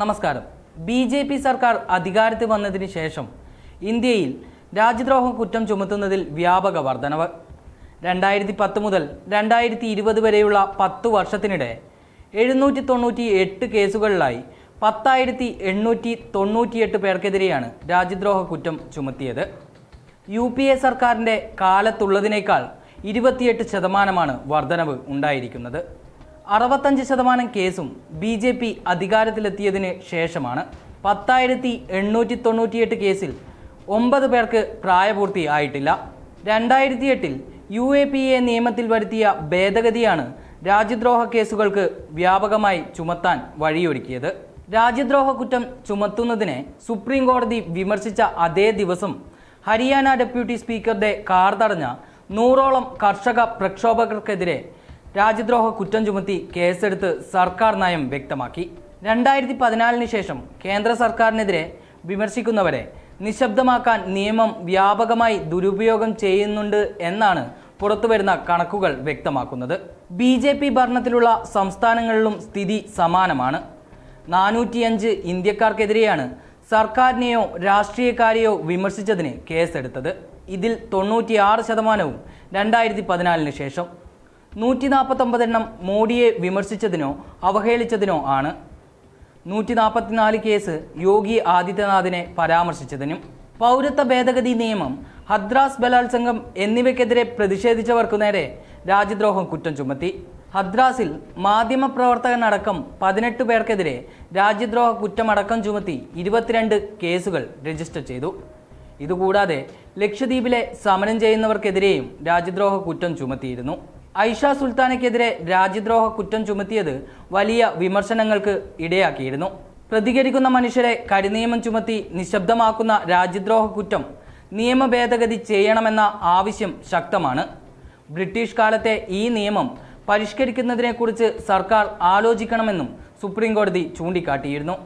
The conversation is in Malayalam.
നമസ്കാരം ബി ജെ പി സർക്കാർ അധികാരത്തിൽ വന്നതിന് ശേഷം ഇന്ത്യയിൽ രാജ്യദ്രോഹ കുറ്റം ചുമത്തുന്നതിൽ വ്യാപക വർധനവ് രണ്ടായിരത്തി പത്ത് മുതൽ രണ്ടായിരത്തി ഇരുപത് വരെയുള്ള പത്തു വർഷത്തിനിടെ എഴുന്നൂറ്റി തൊണ്ണൂറ്റി എട്ട് കേസുകളിലായി പത്തായിരത്തി എണ്ണൂറ്റി തൊണ്ണൂറ്റിയെട്ട് പേർക്കെതിരെയാണ് രാജ്യദ്രോഹ കുറ്റം ചുമത്തിയത് യു പി എ സർക്കാരിൻ്റെ കാലത്തുള്ളതിനേക്കാൾ ഇരുപത്തിയെട്ട് ശതമാനമാണ് വർധനവ് ഉണ്ടായിരിക്കുന്നത് അറുപത്തഞ്ച് ശതമാനം കേസും ബി ജെ പി അധികാരത്തിലെത്തിയതിന് ശേഷമാണ് പത്തായിരത്തി എണ്ണൂറ്റി തൊണ്ണൂറ്റിയെട്ട് കേസിൽ ഒമ്പത് പേർക്ക് പ്രായപൂർത്തി ആയിട്ടില്ല രണ്ടായിരത്തി എട്ടിൽ യു എ പി എ നിയമത്തിൽ വരുത്തിയ ഭേദഗതിയാണ് രാജ്യദ്രോഹ കേസുകൾക്ക് വ്യാപകമായി ചുമത്താൻ വഴിയൊരുക്കിയത് രാജ്യദ്രോഹ കുറ്റം ചുമത്തുന്നതിനെ സുപ്രീം കോടതി വിമർശിച്ച അതേ ദിവസം ഹരിയാന ഡെപ്യൂട്ടി സ്പീക്കറുടെ കാർ തടഞ്ഞ നൂറോളം കർഷക പ്രക്ഷോഭകർക്കെതിരെ രാജ്യദ്രോഹ കുറ്റം ചുമത്തി കേസെടുത്ത് സർക്കാർ നയം വ്യക്തമാക്കി രണ്ടായിരത്തി പതിനാലിന് ശേഷം കേന്ദ്ര സർക്കാരിനെതിരെ വിമർശിക്കുന്നവരെ നിശബ്ദമാക്കാൻ നിയമം വ്യാപകമായി ദുരുപയോഗം ചെയ്യുന്നുണ്ട് എന്നാണ് പുറത്തുവരുന്ന കണക്കുകൾ വ്യക്തമാക്കുന്നത് ബി ജെ പി ഭരണത്തിലുള്ള സംസ്ഥാനങ്ങളിലും സ്ഥിതി സമാനമാണ് നാനൂറ്റിയഞ്ച് ഇന്ത്യക്കാർക്കെതിരെയാണ് സർക്കാരിനെയോ രാഷ്ട്രീയക്കാരെയോ വിമർശിച്ചതിന് കേസെടുത്തത് ഇതിൽ തൊണ്ണൂറ്റിയാറ് ശതമാനവും രണ്ടായിരത്തി പതിനാലിന് ശേഷം നൂറ്റി നാൽപ്പത്തൊമ്പതെണ്ണം മോഡിയെ വിമർശിച്ചതിനോ അവഹേളിച്ചതിനോ ആണ് നൂറ്റി നാൽപ്പത്തിനാല് കേസ് യോഗി ആദിത്യനാഥിനെ പരാമർശിച്ചതിനും പൗരത്വ ഭേദഗതി നിയമം ഹദ്രാസ് ബലാത്സംഗം എന്നിവയ്ക്കെതിരെ പ്രതിഷേധിച്ചവർക്കു നേരെ രാജ്യദ്രോഹം കുറ്റം ചുമത്തി ഹദ്രാസിൽ മാധ്യമപ്രവർത്തകനടക്കം പതിനെട്ട് പേർക്കെതിരെ രാജ്യദ്രോഹ കുറ്റമടക്കം ചുമത്തി ഇരുപത്തിരണ്ട് കേസുകൾ രജിസ്റ്റർ ചെയ്തു ഇതുകൂടാതെ ലക്ഷദ്വീപിലെ സമരം ചെയ്യുന്നവർക്കെതിരെയും രാജ്യദ്രോഹ കുറ്റം ചുമത്തിയിരുന്നു ഐഷ സുൽത്താനയ്ക്കെതിരെ രാജ്യദ്രോഹ കുറ്റം ചുമത്തിയത് വലിയ വിമർശനങ്ങൾക്ക് ഇടയാക്കിയിരുന്നു പ്രതികരിക്കുന്ന മനുഷ്യരെ കരിനിയമം ചുമത്തി നിശബ്ദമാക്കുന്ന രാജ്യദ്രോഹ കുറ്റം നിയമ ഭേദഗതി ചെയ്യണമെന്ന ആവശ്യം ശക്തമാണ് ബ്രിട്ടീഷ് കാലത്തെ ഈ നിയമം പരിഷ്കരിക്കുന്നതിനെക്കുറിച്ച് സർക്കാർ ആലോചിക്കണമെന്നും സുപ്രീംകോടതി ചൂണ്ടിക്കാട്ടിയിരുന്നു